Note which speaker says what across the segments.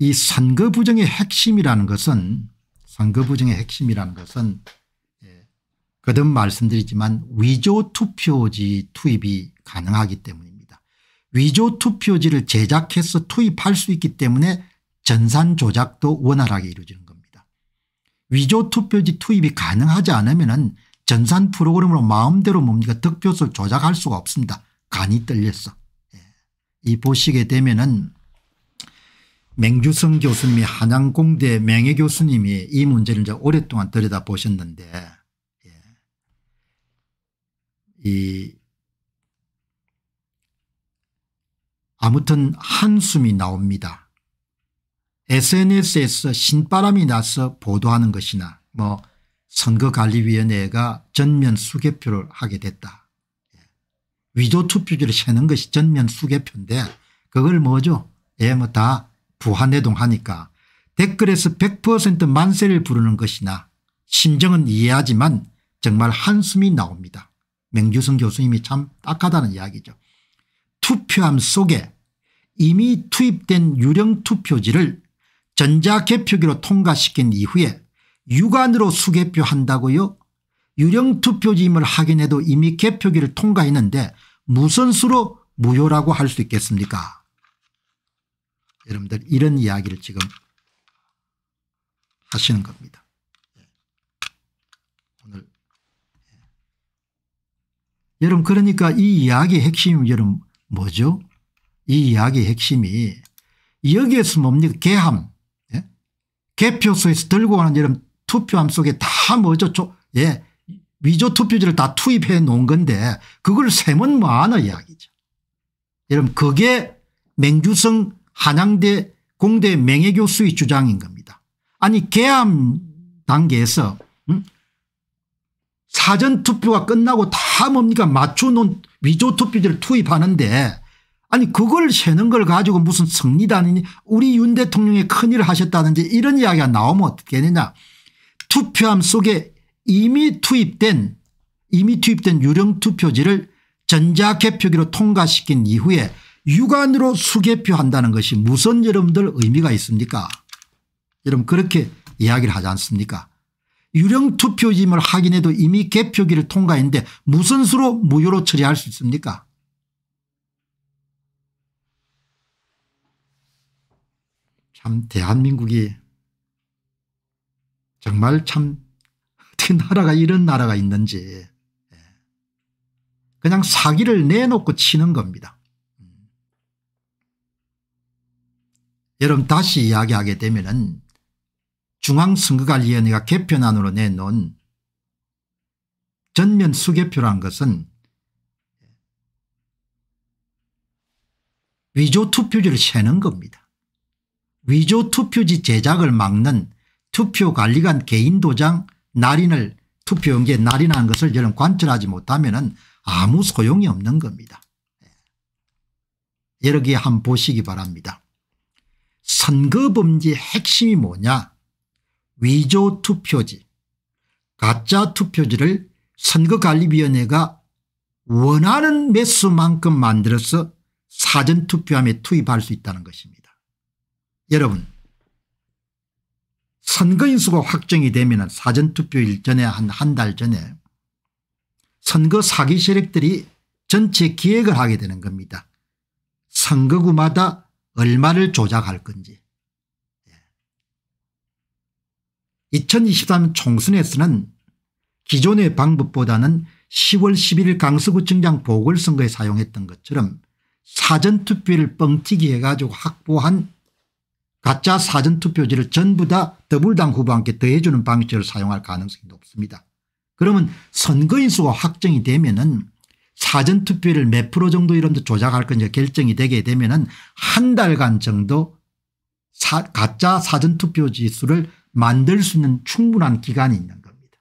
Speaker 1: 이 선거 부정의 핵심이라는 것은 선거 부정의 핵심이라는 것은 예, 거듭 말씀드리지만 위조 투표지 투입이 가능하기 때문입니다. 위조 투표지를 제작해서 투입할 수 있기 때문에 전산 조작도 원활하게 이루어지는 겁니다. 위조 투표지 투입이 가능하지 않으면 전산 프로그램으로 마음대로 뭡니까 득표수를 조작할 수가 없습니다. 간이 떨렸어. 예. 이 보시게 되면은 맹주성 교수님이 한양공대 맹해 교수님이 이 문제를 이제 오랫동안 들여다보셨는데 예. 이 아무튼 한숨이 나옵니다. SNS에서 신바람이 나서 보도하는 것이나 뭐 선거관리위원회가 전면 수개표를 하게 됐다. 예. 위조 투표지를 세는 것이 전면 수개표인데 그걸 뭐죠? 예, 뭐다 부한해동하니까 댓글에서 100% 만세를 부르는 것이나 심정은 이해하지만 정말 한숨이 나옵니다. 맹주성 교수님이 참 딱하다는 이야기죠. 투표함 속에 이미 투입된 유령 투표지를 전자개표기로 통과시킨 이후에 육안으로 수개표한다고요? 유령 투표지임을 확인해도 이미 개표기를 통과했는데 무슨 수로 무효라고 할 수 있겠습니까? 여러분들 이런 이야기를 지금 하시는 겁니다. 예. 오늘 예. 여러분 그러니까 이 이야기의 핵심이 여러분 뭐죠? 이 이야기의 핵심이 여기에서 뭡니까? 개함. 예? 개표소에서 들고 가는 여러분 투표함 속에 다 뭐죠? 조, 예. 위조 투표지를 다 투입해 놓은 건데 그걸 세면 뭐하나 이야기죠. 여러분 그게 맹주성 한양대 공대 명예교수의 주장인 겁니다. 아니 개함 단계에서 음? 사전투표가 끝나고 다 뭡니까 맞춰놓은 위조투표지를 투입하는데 아니 그걸 세는 걸 가지고 무슨 승리다니 우리 윤 대통령이 큰일을 하셨다든지 이런 이야기가 나오면 어떻게 되느냐 투표함 속에 이미 투입된 이미 투입된 유령 투표지를 전자개표기로 통과시킨 이후에 육안으로 수개표한다는 것이 무슨 여러분들 의미가 있습니까 여러분 그렇게 이야기를 하지 않습니까 유령투표임을 확인해도 이미 개표기를 통과했는데 무슨 수로 무효로 처리할 수 있습니까 참 대한민국이 정말 참 어떻게 나라가 이런 나라가 있는지 예. 그냥 사기를 내놓고 치는 겁니다. 여러분 다시 이야기하게 되면 중앙선거관리위원회가 개편안으로 내놓은 전면 수개표란 것은 위조 투표지를 세는 겁니다. 위조 투표지 제작을 막는 투표관리관 개인도장 날인을 투표용지에 날인한 것을 여러분 관철하지 못하면 은 아무 소용이 없는 겁니다. 예. 여러 개 한번 보시기 바랍니다. 선거범죄 핵심이 뭐냐 위조 투표지 가짜 투표지를 선거관리위원회가 원하는 매수만큼 만들어서 사전투표함에 투입할 수 있다는 것입니다. 여러분 선거인수가 확정이 되면 사전투표일 전에 한 한 달 전에 선거 사기 세력들이 전체 기획을 하게 되는 겁니다. 선거구마다 얼마를 조작할 건지. 2023 예. 총선에서는 기존의 방법보다는 10월 11일 강서구청장 보궐선거에 사용했던 것처럼 사전투표를 뻥튀기 해가지고 확보한 가짜 사전투표지를 전부 다 더불당 후보한테 더해주는 방식을 사용할 가능성이 높습니다. 그러면 선거인수가 확정이 되면 은 사전투표를 몇 프로 정도 이런 데 조작할 건지 결정이 되게 되면 은한 달간 정도 사 가짜 사전투표 지수를 만들 수 있는 충분한 기간이 있는 겁니다.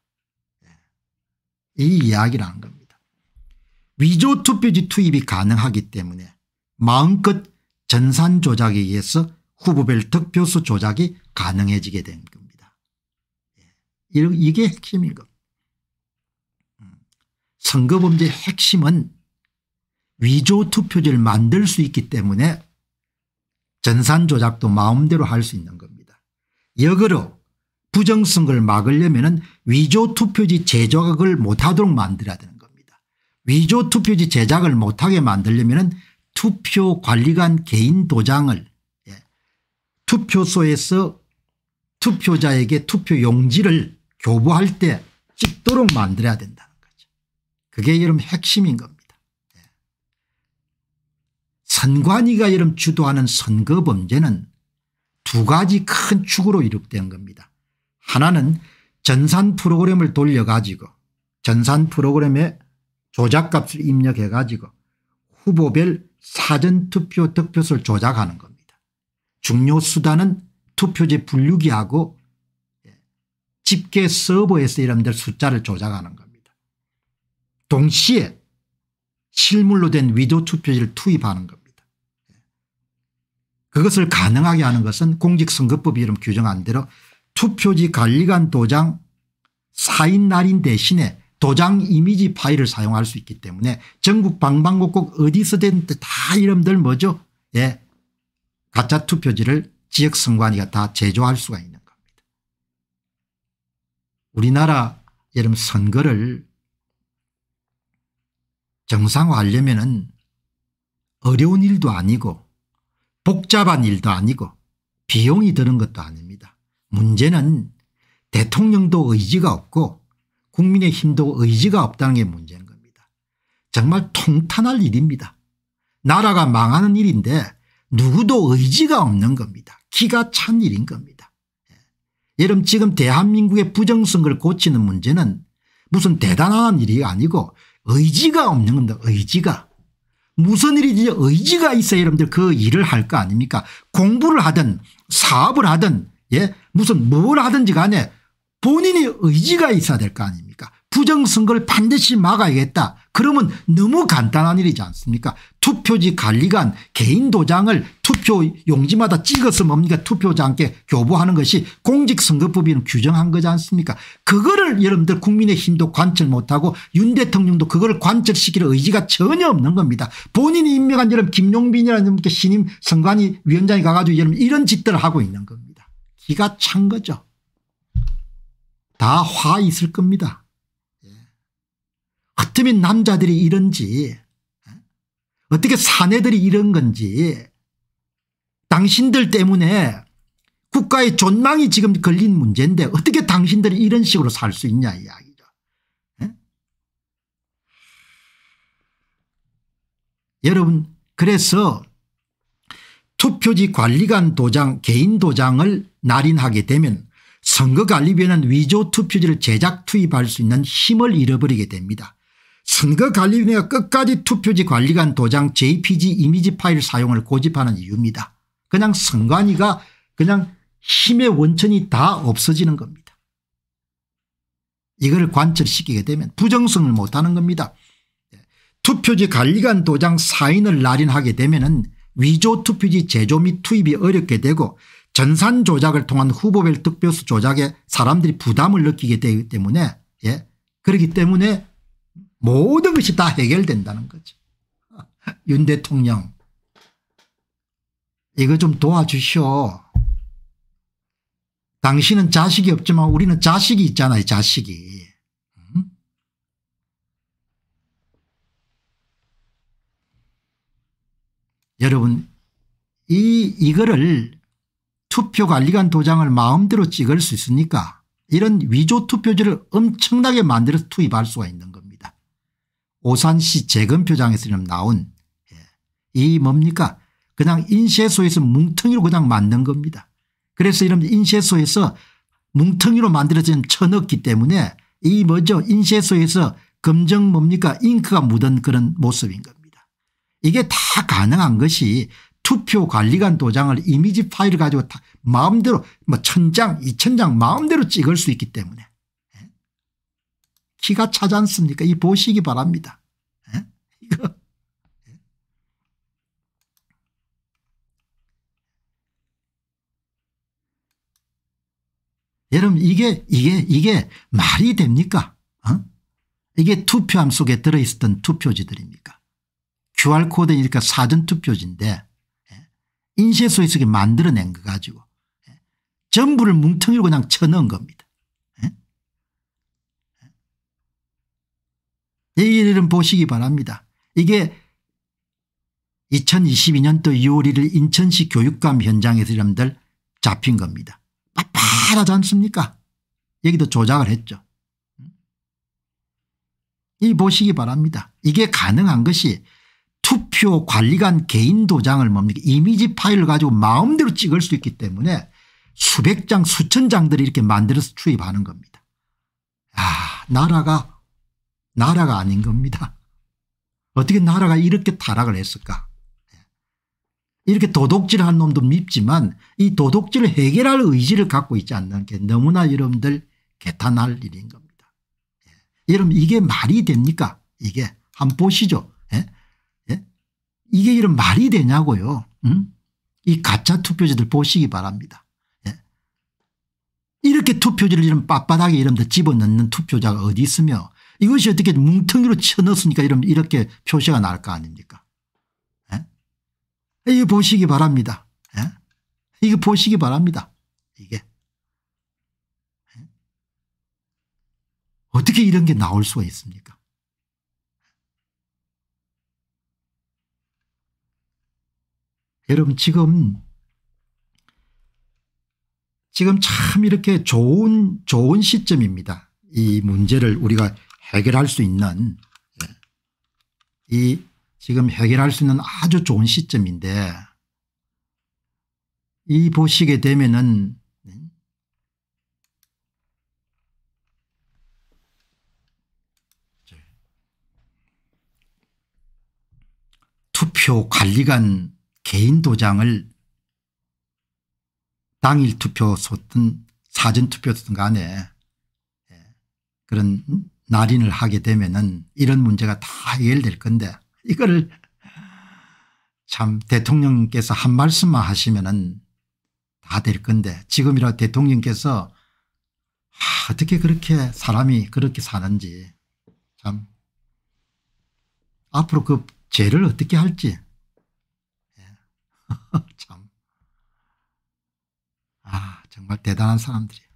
Speaker 1: 예. 이 이야기라는 겁니다. 위조투표지 투입이 가능하기 때문에 마음껏 전산 조작에 의해서 후보별 득표수 조작이 가능해지게 된 겁니다. 예. 이게 핵심인 겁니다. 선거범죄의 핵심은 위조투표지를 만들 수 있기 때문에 전산 조작도 마음대로 할 수 있는 겁니다. 역으로 부정선거를 막으려면 위조투표지 제작을 못하도록 만들어야 되는 겁니다. 위조투표지 제작을 못하게 만들려면 투표관리관 개인 도장을 예. 투표소에서 투표자에게 투표용지를 교부할 때 찍도록 만들어야 된다. 그게 여러분 핵심인 겁니다. 예. 선관위가 여러분 주도하는 선거 범죄는 두 가지 큰 축으로 이룩된 겁니다. 하나는 전산 프로그램을 돌려가지고 전산 프로그램에 조작값을 입력해 가지고 후보별 사전투표 득표수를 조작하는 겁니다. 중요 수단은 투표지 분류기하고 예, 집계 서버에서 여러분들 숫자를 조작하는 겁니다. 동시에 실물로 된위도 투표지를 투입하는 겁니다. 그것을 가능하게 하는 것은 공직선거법 이름 규정한 대로 투표지 관리관 도장 사인 날인 대신에 도장 이미지 파일을 사용할 수 있기 때문에 전국 방방곡곡 어디서든 다 이름들 뭐죠 예 가짜 투표지를 지역 선관위가 다 제조할 수가 있는 겁니다. 우리나라 여러분 선거를 정상화하려면 은 어려운 일도 아니고 복잡한 일도 아니고 비용이 드는 것도 아닙니다. 문제는 대통령도 의지가 없고 국민의힘도 의지가 없다는 게 문제인 겁니다. 정말 통탄할 일입니다. 나라가 망하는 일인데 누구도 의지가 없는 겁니다. 기가 찬 일인 겁니다. 여러분 예. 지금 대한민국의 부정선거를 고치는 문제는 무슨 대단한 일이 아니고 의지가 없는 겁니다. 의지가. 무슨 일이지 의지가 있어야 여러분들 그 일을 할 거 아닙니까 공부를 하든 사업을 하든 예 무슨 뭘 하든지 간에 본인이 의지가 있어야 될 거 아닙니까 부정선거를 반드시 막아야겠다. 그러면 너무 간단한 일이지 않습니까 투표지 관리관 개인 도장을 투표 용지마다 찍어서 뭡니까 투표장께 교부하는 것이 공직선거법에는 규정한 거지 않습니까 그거를 여러분들 국민의힘도 관철 못하고 윤 대통령도 그걸 관철시킬 의지가 전혀 없는 겁니다. 본인이 임명한 여러분 김용빈이라는 분께 신임 선관위 위원장이 가가지고 여러분 이런 짓들을 하고 있는 겁니다. 기가 찬 거죠. 다 화 있을 겁니다. 어쩌면 남자들이 이런지 어떻게 사내들이 이런 건지 당신들 때문에 국가의 존망이 지금 걸린 문제인데 어떻게 당신들이 이런 식으로 살 수 있냐 이야기죠. 예? 여러분 그래서 투표지 관리관 도장 개인 도장을 날인하게 되면 선거관리위원회는 위조 투표지를 제작 투입할 수 있는 힘을 잃어버리게 됩니다. 선거관리위원회가 끝까지 투표지 관리관 도장 jpg 이미지 파일 사용을 고집하는 이유입니다. 그냥 선관위가 그냥 힘의 원천이 다 없어지는 겁니다. 이걸 관철시키게 되면 부정성을 못하는 겁니다. 투표지 관리관 도장 사인을 날인하게 되면 위조 투표지 제조 및 투입이 어렵게 되고 전산 조작을 통한 후보별 득표수 조작에 사람들이 부담을 느끼게 되기 때문에 예 그렇기 때문에 모든 것이 다 해결된다는 거죠. 윤 대통령 이거 좀 도와주시오. 당신은 자식이 없지만 우리는 자식이 있잖아요 자식이. 여러분 이 이거를 투표관리관 도장을 마음대로 찍을 수 있으니까 이런 위조 투표지를 엄청나게 만들어서 투입할 수가 있는 겁니다. 오산시 재건표장에서 나온 예, 이 뭡니까 그냥 인쇄소에서 뭉텅이로 그냥 만든 겁니다. 그래서 이런 인쇄소에서 뭉텅이로 만들어진 쳐넣기 때문에 이 뭐죠 인쇄소에서 검정 뭡니까 잉크가 묻은 그런 모습인 겁니다. 이게 다 가능한 것이 투표관리관 도장을 이미지 파일을 가지고 다 마음대로 뭐 천장 이천장 마음대로 찍을 수 있기 때문에 기가 차지 않습니까? 이 보시기 바랍니다. 에? 예? 이거. 예? 여러분 이게 이게 이게 말이 됩니까? 어? 이게 투표함 속에 들어있었던 투표지들입니까? QR코드니까 사전투표지인데 예? 인쇄소에서 만들어낸 거 가지고 전부를 뭉텅이로 그냥 쳐넣은 겁니다. 이일은 보시기 바랍니다. 이게 2022년도 2월 1일 인천시 교육감 현장에서 여러분들 잡힌 겁니다. 빠빠하지 않습니까? 여기도 조작을 했죠. 이 보시기 바랍니다. 이게 가능한 것이 투표 관리관 개인 도장을 뭡니까 이미지 파일을 가지고 마음대로 찍을 수 있기 때문에 수백 장 수천 장들이 이렇게 만들어서 투입하는 겁니다. 아 나라가 나라가 아닌 겁니다. 어떻게 나라가 이렇게 타락을 했을까. 이렇게 도덕질한 놈도 밉지만 이도덕질을 해결할 의지를 갖고 있지 않는 게 너무나 여러분들 개탄할 일인 겁니다. 예. 여러분 이게 말이 됩니까? 이게 한번 보시죠. 예? 예? 이게 이런 말이 되냐고요. 음? 이 가짜 투표지들 보시기 바랍니다. 예? 이렇게 투표지를 이런 빳빳하게 여러분들 집어넣는 투표자가 어디 있으며 이것이 어떻게 뭉텅이로 쳐넣었으니까 이러면 이렇게 표시가 날 거 아닙니까? 예? 이거 보시기 바랍니다. 예? 이거 보시기 바랍니다. 이게. 예? 어떻게 이런 게 나올 수가 있습니까? 여러분 지금 지금 참 이렇게 좋은 좋은 시점입니다. 이 문제를 우리가 해결할 수 있는 예. 이 지금 해결할 수 있는 아주 좋은 시점인데 이 보시게 되면은 투표 관리관 개인 도장을 당일 투표소든 사전투표든 간에 예. 그런 음? 날인을 하게 되면은 이런 문제가 다 해결될 건데 이걸참 대통령께서 한 말씀만 하시면은 다 될 건데 지금이라 대통령께서 아, 어떻게 그렇게 사람이 그렇게 사는지 참 앞으로 그 죄를 어떻게 할지 예. 참. 아 정말 대단한 사람들이